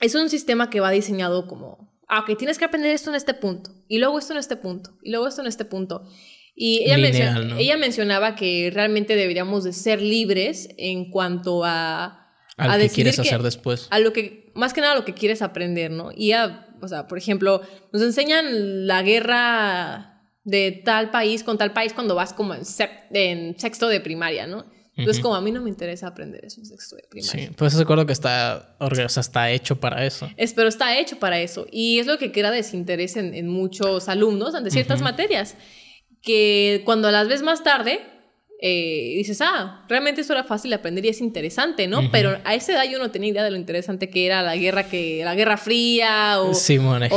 es un sistema que va diseñado como, ah, ok, tienes que aprender esto en este punto, y luego esto en este punto, y luego esto en este punto. Y ella, ella mencionaba que realmente deberíamos de ser libres en cuanto a... lo a que quieres hacer después. A lo que, más que nada, a lo que quieres aprender, ¿no? Y o sea, por ejemplo, nos enseñan la guerra de tal país con tal país cuando vas como en sexto de primaria, ¿no? Entonces, como a mí no me interesa aprender eso en sexto de primaria. Sí, pues recuerdo que está, o sea, está hecho para eso. Es, pero está hecho para eso. Y es lo que de desinterés en, en muchos alumnos ante ciertas materias. Que cuando las ves más tarde, eh, dices, ah, realmente eso era fácil de aprender y es interesante, ¿no? Pero a esa edad yo no tenía idea de lo interesante que era la guerra, que, la guerra fría o,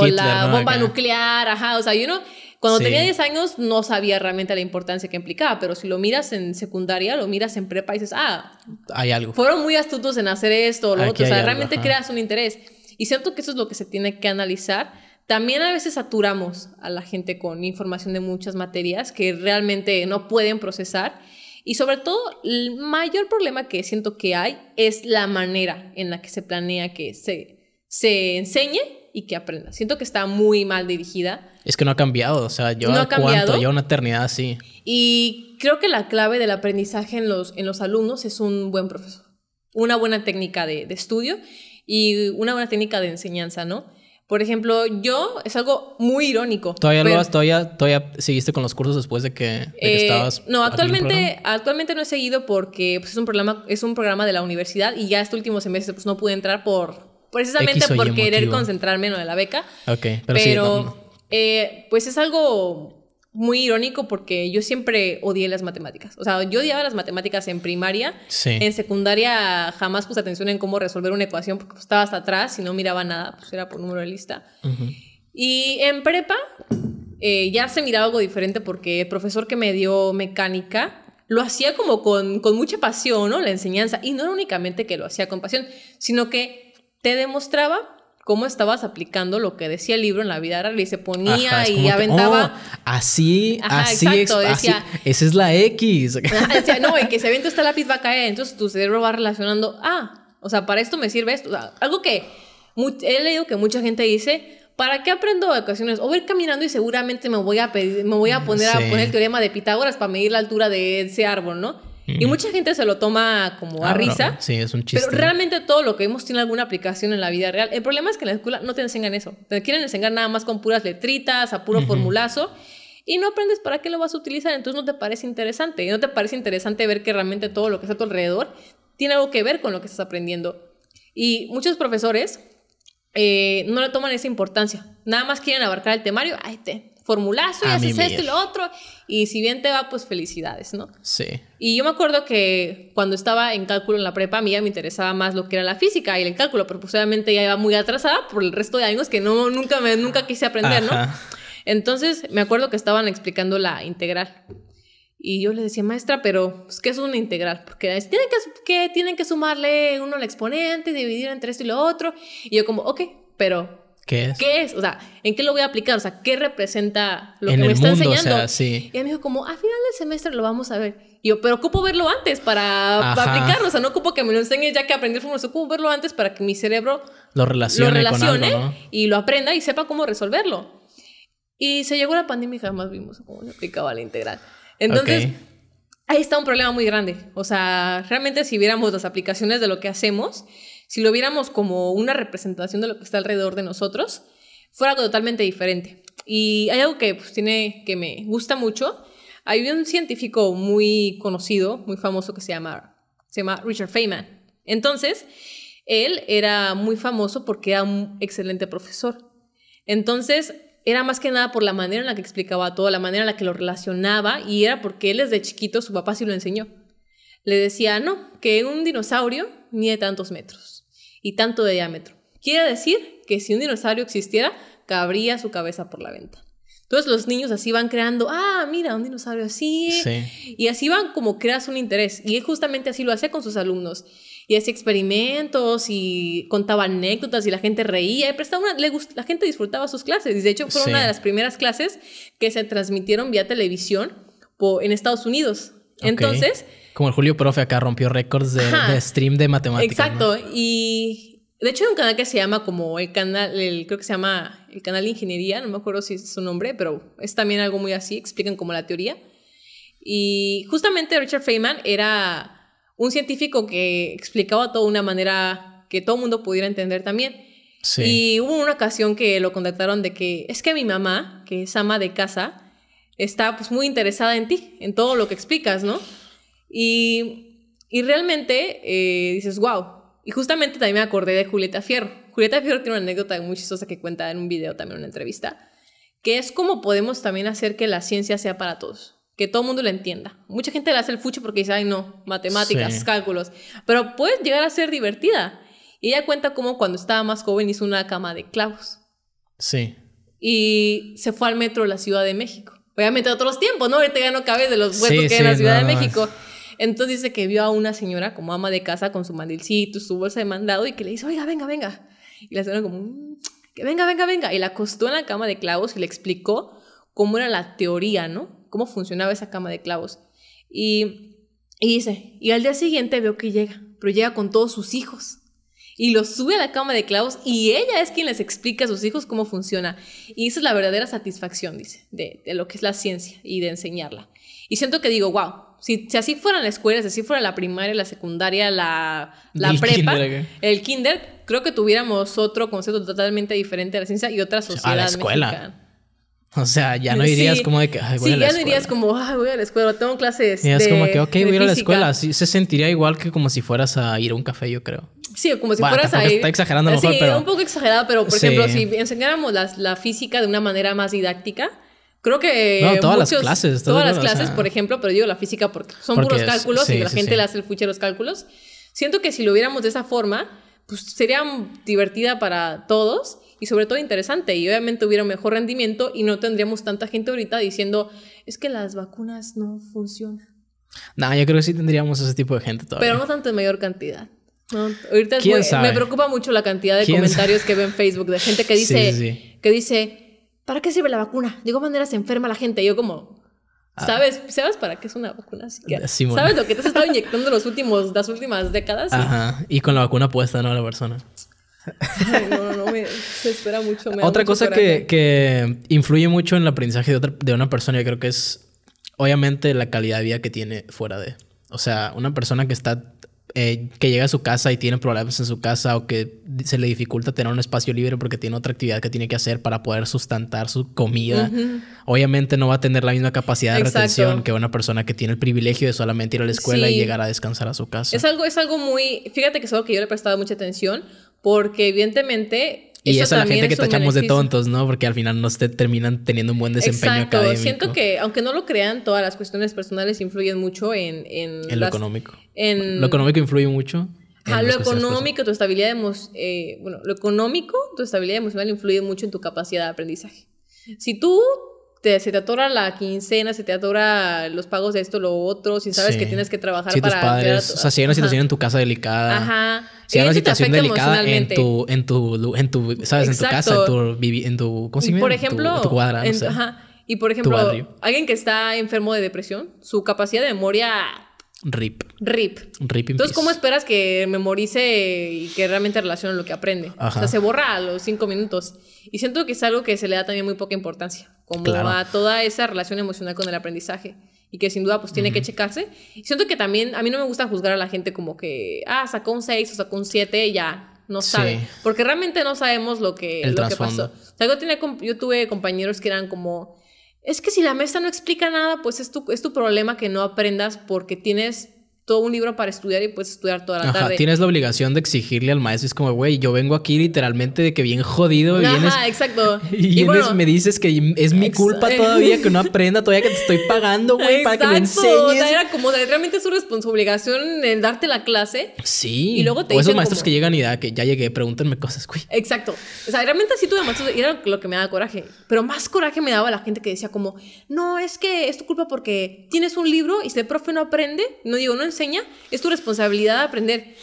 la bomba nuclear, ajá, o sea, yo no... Cuando tenía 10 años no sabía realmente la importancia que implicaba, pero si lo miras en secundaria, lo miras en prepa y dices, ah, hay algo. Fueron muy astutos en hacer esto o lo otro. O sea, realmente creas un interés. Y siento que eso es lo que se tiene que analizar. También a veces saturamos a la gente con información de muchas materias que realmente no pueden procesar. Y sobre todo, el mayor problema que siento que hay es la manera en la que se planea que se, se enseñe y que aprenda. Siento que está muy mal dirigida. Es que no ha cambiado, o sea, yo no cuánto, lleva una eternidad así. Y creo que la clave del aprendizaje en los, en los alumnos es un buen profesor, una buena técnica de, de estudio y una buena técnica de enseñanza, ¿no? Por ejemplo, yo es algo muy irónico. ¿Todavía, lo has, todavía, seguiste con los cursos después de que, eh, estabas? No, actualmente, actualmente no he seguido porque pues, es, un programa, es un programa de la universidad y ya estos último meses pues, no pude entrar por precisamente por querer concentrarme en lo de la beca. pero, eh, pues es algo muy irónico porque yo siempre odié las matemáticas. O sea, yo odiaba las matemáticas en primaria. En secundaria jamás puse atención en cómo resolver una ecuación porque pues, estaba hasta atrás y no miraba nada, pues era por número de lista. Y en prepa eh, ya se miraba algo diferente porque el profesor que me dio mecánica lo hacía como con, con mucha pasión, ¿no? La enseñanza. Y no era únicamente que lo hacía con pasión, sino que te demostraba cómo estabas aplicando lo que decía el libro en la vida real y se ponía y aventaba. Oh, así, así, así, Esa es la X. no, y que se avienta esta lápiz va a caer. Entonces tu cerebro va relacionando, ah, o sea, para esto me sirve esto. algo que he leído que mucha gente dice, ¿Para qué aprendo ecuaciones? O voy a ir caminando y seguramente me voy a, pedir, me voy a poner a poner el teorema de Pitágoras para medir la altura de ese árbol, ¿no? Y mucha gente se lo toma como a ah, risa. Sí, es un chiste. Pero realmente todo lo que vemos tiene alguna aplicación en la vida real. El problema es que en la escuela no te enseñan eso. Te quieren enseñar nada más con puras letritas, a puro formulazo. Y no aprendes para qué lo vas a utilizar, entonces no te parece interesante. Y no te parece interesante ver que realmente todo lo que está a tu alrededor tiene algo que ver con lo que estás aprendiendo. Y muchos profesores eh, no le toman esa importancia. Nada más quieren abarcar el temario. Ay, te, formulazo y haces esto y lo otro. Y si bien te va, pues felicidades, ¿no? Sí. Y yo me acuerdo que cuando estaba en cálculo en la prepa, a mí ya me interesaba más lo que era la física y el cálculo, pero pues ya iba muy atrasada por el resto de años que no, nunca, me, nunca quise aprender, ¿no? Entonces me acuerdo que estaban explicando la integral. Y yo le decía, maestra, pero pues, ¿qué es una integral? Porque tienen que, tienen que sumarle uno al exponente, dividir entre esto y lo otro. Y yo como, ok, pero ¿Qué es? O sea, ¿en qué lo voy a aplicar? O sea, ¿qué representa lo que me está enseñando? Y él me dijo como, a final del semestre lo vamos a ver. Y yo, pero ocupo verlo antes para, aplicarlo. O sea, no ocupo que me lo enseñen ya que aprendí el Ocupo verlo antes para que mi cerebro lo relacione, y lo aprenda y sepa cómo resolverlo. Y se llegó la pandemia y jamás vimos cómo se aplicaba la integral. Entonces, ahí está un problema muy grande. O sea, realmente si viéramos las aplicaciones de lo que hacemos, si lo viéramos como una representación de lo que está alrededor de nosotros, fuera algo totalmente diferente. Y hay algo que, pues, tiene, que me gusta mucho. Hay un científico muy conocido, muy famoso, que se llama, se llama Richard Feynman. Entonces, él era muy famoso porque era un excelente profesor. Entonces, era más que nada por la manera en la que explicaba todo, la manera en la que lo relacionaba, y era porque él desde chiquito, su papá sí lo enseñó. Le decía, no, que un dinosaurio mide tantos metros y tanto de diámetro. Quiere decir que si un dinosaurio existiera, cabría su cabeza por la venta. Entonces los niños así van creando, ah, mira, un dinosaurio así. Y así van como creas un interés. Y él justamente así lo hacía con sus alumnos. Y hacía experimentos y contaba anécdotas y la gente reía. Y la gente disfrutaba sus clases. Y de hecho fue una de las primeras clases que se transmitieron vía televisión en Estados Unidos. Entonces como el Julio Profe acá rompió récords de, stream de matemáticas. Exacto. Y de hecho hay un canal que se llama como el canal, el, creo que se llama el canal de ingeniería, no me acuerdo si es su nombre, pero es también algo muy así, explican como la teoría. Y justamente Richard Feynman era un científico que explicaba todo de una manera que todo el mundo pudiera entender también. Sí. Y hubo una ocasión que lo contactaron de que es que mi mamá, que es ama de casa, está pues muy interesada en ti, en todo lo que explicas, ¿no? Y, y realmente eh, dices, wow. Y justamente también me acordé de Julieta Fierro. Julieta Fierro tiene una anécdota muy chistosa que cuenta en un video, también en una entrevista, que es cómo podemos también hacer que la ciencia sea para todos que todo el mundo la entienda. Mucha gente le hace el fucho porque dice, ay no, matemáticas, cálculos, pero puede llegar a ser divertida. Y ella cuenta cómo cuando estaba más joven hizo una cama de clavos. Sí. Y se fue al metro de la Ciudad de México. Obviamente otros tiempos, ¿no? Ahorita ya no cabe de los huevos que hay en la Ciudad de México. Entonces dice que vio a una señora como ama de casa con su mandilcito, su bolsa de mandado y que le dice, oiga, venga, venga. Y la señora como, mm, que venga, venga, venga. Y la acostó en la cama de clavos y le explicó cómo era la teoría, ¿no? Cómo funcionaba esa cama de clavos. Y, dice, y al día siguiente veo que llega, pero llega con todos sus hijos y los sube a la cama de clavos y ella es quien les explica a sus hijos cómo funciona. Y esa es la verdadera satisfacción, dice, de, de, lo que es la ciencia y de enseñarla. Y siento que digo, wow, si, si, así fueran las escuelas, si así fuera la primaria, la secundaria, la, la prepa, el kinder, creo que tuviéramos otro concepto totalmente diferente de la ciencia y otra sociedad. A la escuela. O sea, ya no irías como de que, ay, voy a la escuela. Sí, ya no irías como, ay, voy a la escuela, tengo clases. Y es como que, ok, voy a la escuela. se sentiría igual que como si fueras a ir a un café, yo creo. Sí, como si fueras a ir. Está exagerando a lo mejor, sí, pero. un poco exagerada pero por ejemplo, si enseñáramos la física de una manera más didáctica, Creo que. No, eh, todas las clases. Todas, las clases, por ejemplo, pero digo la física porque son puros cálculos y la gente le hace el fuche a los cálculos. Siento que si lo viéramos de esa forma, pues sería divertida para todos y sobre todo interesante y obviamente hubiera mejor rendimiento y no tendríamos tanta gente ahorita diciendo es que las vacunas no funcionan. No, yo creo que sí tendríamos ese tipo de gente todavía. Pero no tanto en mayor cantidad. ahorita me preocupa mucho la cantidad de comentarios que veo en Facebook de gente que dice que dice ¿para qué sirve la vacuna? De igual manera se enferma la gente. Y yo como, ah. ¿sabes? ¿Sabes para qué es una vacuna? ¿Sabes lo que te has estado inyectando los últimos, las últimas décadas? Ajá. Y con la vacuna puesta, ¿no? la persona. no, no, no, me, se espera mucho. otra cosa que, influye mucho en el aprendizaje de, de una persona, yo creo que es, obviamente, la calidad de vida que tiene fuera de. O sea, una persona que está eh, que llega a su casa y tiene problemas en su casa o que se le dificulta tener un espacio libre porque tiene otra actividad que tiene que hacer para poder sustentar su comida, obviamente no va a tener la misma capacidad de retención que una persona que tiene el privilegio de solamente ir a la escuela y llegar a descansar a su casa. Es algo, es algo muy, fíjate que es algo que yo le he prestado mucha atención porque evidentemente y eso, la gente que tachamos de tontos, ¿no? Porque al final no terminan teniendo un buen desempeño Exacto. Siento que, aunque no lo crean, todas las cuestiones personales influyen mucho en... En, lo económico. En... Lo económico influye mucho. Ah, lo económico, tu estabilidad emocional... Eh, bueno, lo económico, tu estabilidad emocional influye mucho en tu capacidad de aprendizaje. Si tú se te atora la quincena, se te atora los pagos de esto, lo otro, si sabes que tienes que trabajar para... O sea, si hay una situación en tu casa delicada. Si hay una situación delicada en tu, en en tu, ¿sabes? En tu casa, en tu, en tu ¿cómo se Por ejemplo, en tu, cuadra, Ajá. Y por ejemplo, alguien que está enfermo de depresión, su capacidad de memoria RIP. RIP. Entonces, ¿cómo esperas que memorice y que realmente relacione lo que aprende? O sea, se borra a los cinco minutos. Y siento que es algo que se le da también muy poca importancia como a toda esa relación emocional con el aprendizaje y que sin duda pues tiene que checarse. Y siento que también a mí no me gusta juzgar a la gente como que, ah, sacó un 6 o sacó un 7, ya no sabe, porque realmente no sabemos lo que, lo que pasó. yo, tuve compañeros que eran como, es que si la mesa no explica nada, pues es tu, es tu problema que no aprendas porque tienes todo un libro para estudiar y puedes estudiar toda la Ajá, Tienes la obligación de exigirle al maestro. Es como, güey, yo vengo aquí literalmente de que bien jodido. Ajá, exacto. Y, me dices que es mi culpa todavía que no aprenda, todavía que te estoy pagando, güey, para que me enseñes. era como, realmente es su responsabilidad obligación en darte la clase. Sí. Y luego te o esos maestros que llegan y da, que ya llegué, pregúntenme cosas, güey. Exacto. O sea, realmente así tuve maestros y era lo que me daba coraje. Pero más coraje me daba la gente que decía como, no, es que es tu culpa porque tienes un libro y si el profe no aprende, no digo, no enseña, es tu responsabilidad aprender.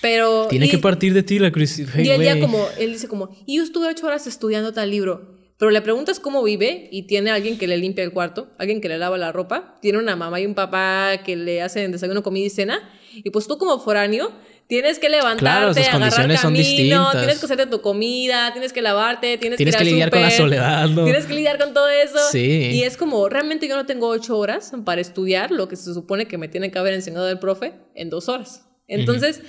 Pero... Tiene que partir de ti la crisis. Y y ya como, él dice como, yo estuve ocho horas estudiando tal libro. Pero le preguntas cómo vive y tiene alguien que le limpia el cuarto, alguien que le lava la ropa, tiene una mamá y un papá que le hacen desayuno, comida y cena. Y pues tú como foráneo Tienes que levantarte, agarrar camino, tienes que hacerte tu comida, tienes que lavarte, tienes, que, ir que lidiar con la soledad, Tienes que lidiar con todo eso. Sí. Y es como, realmente yo no tengo ocho horas para estudiar lo que se supone que me tiene que haber enseñado el profe en dos horas. Entonces,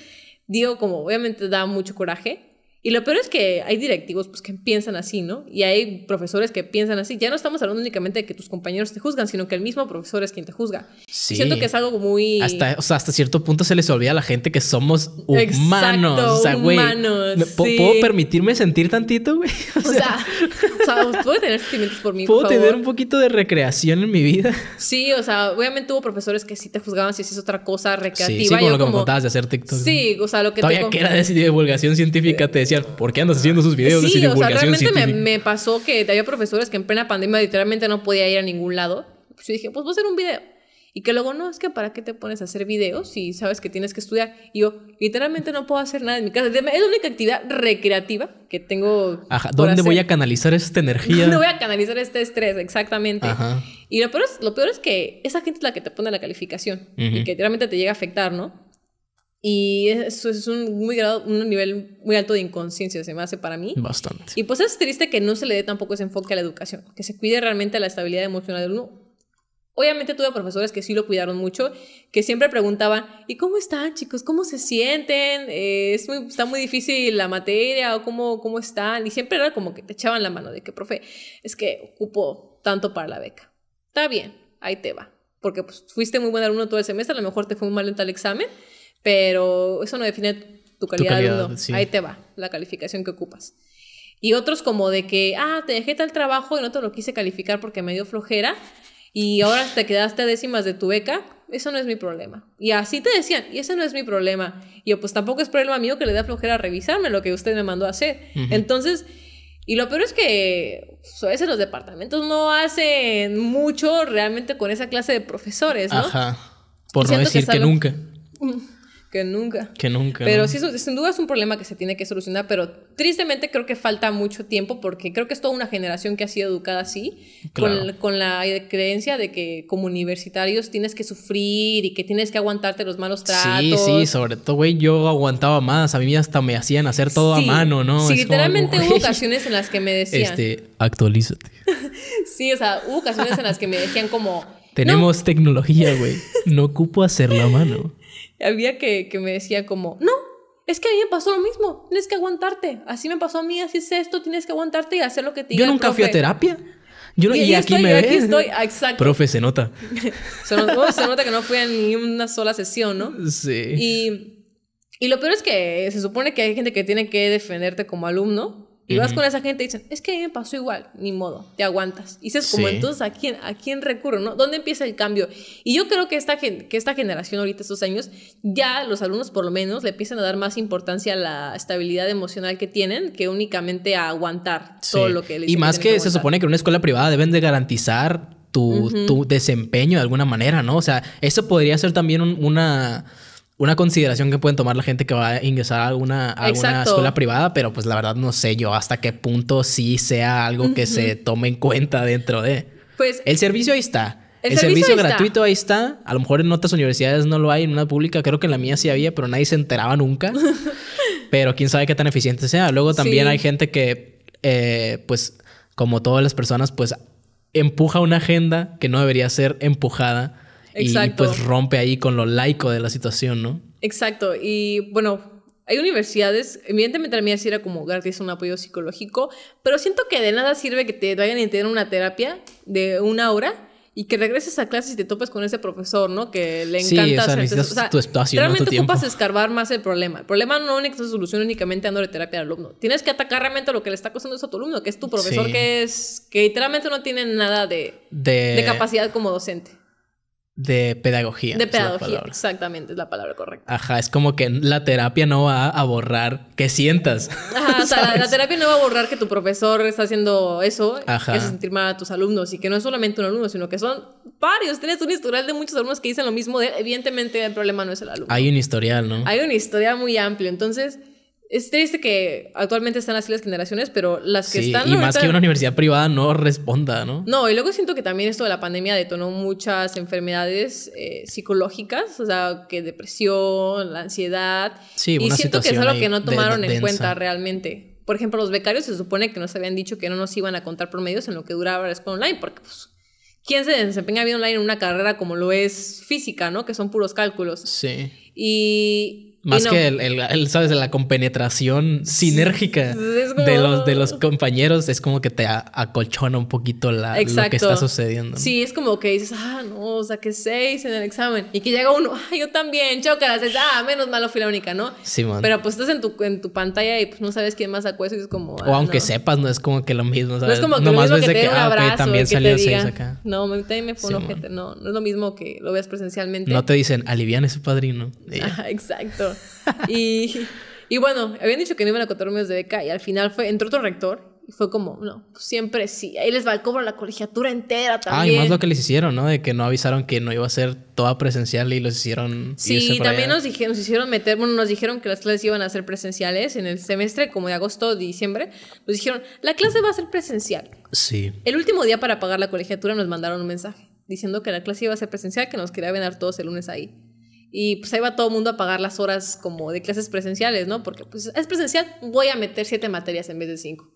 digo, como obviamente da mucho coraje, y lo peor es que hay directivos pues, que piensan así, ¿no? Y hay profesores que piensan así. Ya no estamos hablando únicamente de que tus compañeros te juzgan, sino que el mismo profesor es quien te juzga. Siento que es algo muy... Hasta, o sea, hasta cierto punto se les olvida a la gente que somos humanos. o sea, güey, ¿Puedo permitirme sentir tantito, güey? O, sea, ¿puedo tener sentimientos por mí, ¿Puedo tener un poquito de recreación en mi vida? Sí, o sea, obviamente hubo profesores que sí te juzgaban si hacías otra cosa recreativa. Sí, sí como lo que me contabas de hacer TikTok. Sí, o sea, lo que... Todavía que era de divulgación científica, te decía ¿Por qué andas haciendo esos videos sí, o sea, realmente me, pasó que había profesores que en plena pandemia literalmente no podía ir a ningún lado. Yo dije, pues voy a hacer un video. Y que luego, no, es que ¿para qué te pones a hacer videos si sabes que tienes que estudiar? Y yo, literalmente no puedo hacer nada en mi casa. Es la única actividad recreativa que tengo. Ajá, ¿dónde voy a canalizar esta energía? ¿Dónde voy a canalizar este estrés? Exactamente. Ajá. Y lo peor, es, lo peor es que esa gente es la que te pone la calificación y que literalmente te llega a afectar, ¿no? Y eso es un, muy grado, un nivel muy alto de inconsciencia, se me hace para mí. Bastante. Y pues es triste que no se le dé tampoco ese enfoque a la educación, que se cuide realmente la estabilidad emocional del uno. Obviamente tuve profesores que sí lo cuidaron mucho, que siempre preguntaban, ¿y cómo están chicos? ¿Cómo se sienten? Eh, es muy, ¿Está muy difícil la materia? ¿O cómo, cómo están? Y siempre era como que te echaban la mano de que, profe, es que ocupo tanto para la beca. Está bien, ahí te va. Porque pues, fuiste muy buen alumno todo el semestre, a lo mejor te fue muy mal en tal examen, pero eso no define tu calidad, de calidad Ahí te va la calificación que ocupas. Y otros como de que, ah, te dejé tal trabajo y no te lo quise calificar porque me dio flojera y ahora te quedaste a décimas de tu beca, eso no es mi problema. Y así te decían, y ese no es mi problema. Y yo, pues tampoco es problema mío que le dé flojera a revisarme lo que usted me mandó a hacer. Entonces, y lo peor es que pues, a veces los departamentos no hacen mucho realmente con esa clase de profesores, ¿no? Ajá. Por no decir que, nunca. Mm. Que nunca. Que nunca. Pero sí, sin duda es un problema que se tiene que solucionar, pero tristemente creo que falta mucho tiempo porque creo que es toda una generación que ha sido educada así, con, la creencia de que como universitarios tienes que sufrir y que tienes que aguantarte los malos tratos. Sí, sí, sobre todo, güey, yo aguantaba más, a mí hasta me hacían hacer todo a mano, ¿no? Sí, literalmente hubo ocasiones en las que me decían... Este, actualízate. sí, o sea, hubo ocasiones en las que me decían como... Tenemos tecnología, güey. No ocupo hacerlo a mano había que, me decía como, no, es que a mí me pasó lo mismo, tienes que aguantarte, así me pasó a mí, así es esto, tienes que aguantarte y hacer lo que te diga. Yo nunca fui a terapia. y, aquí me estoy, exacto. Profe, se nota. se, nota que no fui a ni una sola sesión, ¿no? Sí. Y, y lo peor es que se supone que hay gente que tiene que defenderte como alumno, y vas con esa gente y dicen, es que pasó igual, ni modo, te aguantas. Y dices, como entonces, ¿a quién, ¿a quién recurro? ¿no? ¿Dónde empieza el cambio? Y yo creo que esta, que esta generación ahorita, estos años, ya los alumnos por lo menos le empiezan a dar más importancia a la estabilidad emocional que tienen que únicamente a aguantar todo lo que les Y más que, se supone que una escuela privada deben de garantizar tu, desempeño de alguna manera, ¿no? O sea, eso podría ser también una una consideración que pueden tomar la gente que va a ingresar a alguna, escuela privada, pero pues la verdad no sé yo hasta qué punto sí sea algo que se tome en cuenta dentro de. Pues el servicio ahí está. El, servicio, gratuito ahí está. A lo mejor en otras universidades no lo hay, en una pública creo que en la mía sí había, pero nadie se enteraba nunca. pero quién sabe qué tan eficiente sea. Luego también hay gente que, eh, pues, como todas las personas, pues empuja una agenda que no debería ser empujada Exacto. Y pues rompe ahí con lo laico de la situación, ¿no? Exacto. Y bueno, hay universidades, evidentemente la mía si era como es un apoyo psicológico, pero siento que de nada sirve que te vayan a tener una terapia de una hora y que regreses a clases y te topes con ese profesor, ¿no? Que le encanta tu espacio, realmente no tu ocupas escarbar más el problema. El problema no es una solución únicamente dándole terapia al alumno. Tienes que atacar realmente lo que le está costando eso a tu alumno, que es tu profesor que es que literalmente no tiene nada de... de capacidad como docente de pedagogía. De pedagogía, exactamente, es la palabra correcta. Ajá, es como que la terapia no va a borrar que sientas. Ajá, o sea, la, terapia no va a borrar que tu profesor está haciendo eso, Ajá. que se sentir mal a tus alumnos y que no es solamente un alumno, sino que son varios. Tienes un historial de muchos alumnos que dicen lo mismo, evidentemente el problema no es el alumno. Hay un historial, ¿no? Hay un historial muy amplio, entonces es triste que actualmente están así las generaciones, pero las que sí, están... Y más que una universidad privada no responda, ¿no? No, y luego siento que también esto de la pandemia detonó muchas enfermedades eh, psicológicas, o sea, que depresión, la ansiedad. Sí, Y siento que es algo que no tomaron en cuenta realmente. Por ejemplo, los becarios se supone que nos habían dicho que no nos iban a contar promedios en lo que duraba la escuela online, porque pues, ¿quién se desempeña bien online en una carrera como lo es física, ¿no? Que son puros cálculos. Sí. Y más que el, el, ¿sabes? La compenetración sinérgica de, los, de los compañeros es como que te acolchona un poquito la, lo que está sucediendo. Sí, es como que dices, ah, no, saqué seis en el examen. Y que llega uno, ah, yo también, chócalas, es, ah, menos malo fui la única, ¿no? Sí, Pero pues estás en tu, en tu pantalla y pues no sabes quién más sacó y es como. o ah, aunque sepas, no es como que lo mismo, No es como que lo que te abrazo, seis acá. No, me fue un No, no es lo mismo que lo veas presencialmente. No te dicen, alivian es su padrino. ah exacto. y, bueno, habían dicho que no iban a contar de beca y al final fue, entró otro rector y fue como, no, pues siempre sí. Ahí les va el cobro la colegiatura entera Ah, y más lo que les hicieron, ¿no? De que no avisaron que no iba a ser toda presencial y los hicieron. Sí, también nos, nos hicieron meter, bueno, nos dijeron que las clases iban a ser presenciales en el semestre, como de agosto, diciembre. Nos dijeron, la clase va a ser presencial. Sí. El último día para pagar la colegiatura nos mandaron un mensaje diciendo que la clase iba a ser presencial, que nos quería venir todos el lunes ahí. Y pues ahí va todo el mundo a pagar las horas como de clases presenciales, ¿no? Porque pues es presencial, voy a meter siete materias en vez de cinco.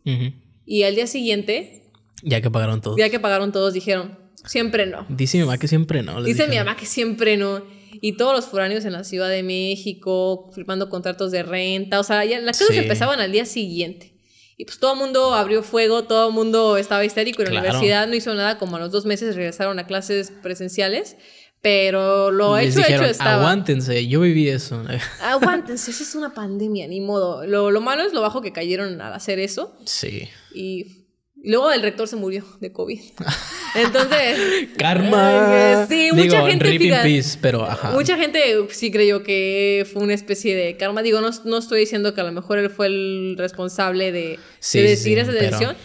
Y al día siguiente... Ya que pagaron todos. Ya que pagaron todos, dijeron, siempre no. Dice mi mamá que siempre no. Dice mi mamá que siempre no. Y todos los foráneos en la Ciudad de México, firmando contratos de renta, o sea, las cosas empezaban al día siguiente. Y pues todo el mundo abrió fuego, todo el mundo estaba histérico. Y la universidad no hizo nada, como a los dos meses regresaron a clases presenciales. Pero lo hecho, es. hecho estaba. Aguántense, yo viví eso. aguántense, eso es una pandemia, ni modo. Lo, malo es lo bajo que cayeron al hacer eso. Sí. Y, luego el rector se murió de COVID. Entonces. ¡Karma! Eh, sí, mucha gente. pero Mucha gente sí creyó que fue una especie de karma. Digo, no, estoy diciendo que a lo mejor él fue el responsable de, decidir esa decisión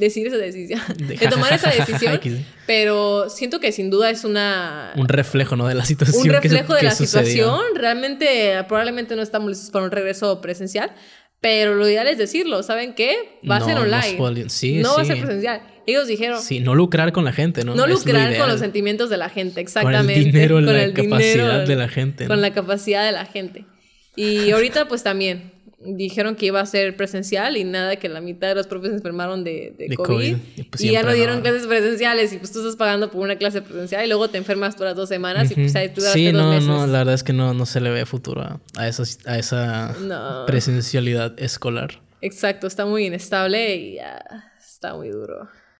decir esa decisión, de, tomar esa decisión, pero siento que sin duda es una... Un reflejo, ¿no? De la situación. Un reflejo de la situación. Realmente, probablemente no estamos listos para un regreso presencial, pero lo ideal es decirlo, ¿saben qué? Va a ser online. No, va a ser presencial. Ellos dijeron... Sí, no lucrar con la gente, ¿no? No lucrar con los sentimientos de la gente, exactamente. Con el dinero, con la capacidad de la gente. Con la capacidad de la gente. Y ahorita pues también dijeron que iba a ser presencial y nada, que la mitad de los profes se enfermaron de, COVID, pues Y, ya no dieron clases presenciales y pues tú estás pagando por una clase presencial y luego te enfermas por las dos semanas y pues ahí tú Sí, no, dos meses. no, la verdad es que no, se le ve futuro a, a, a esa presencialidad escolar. Exacto, está muy inestable y está muy duro.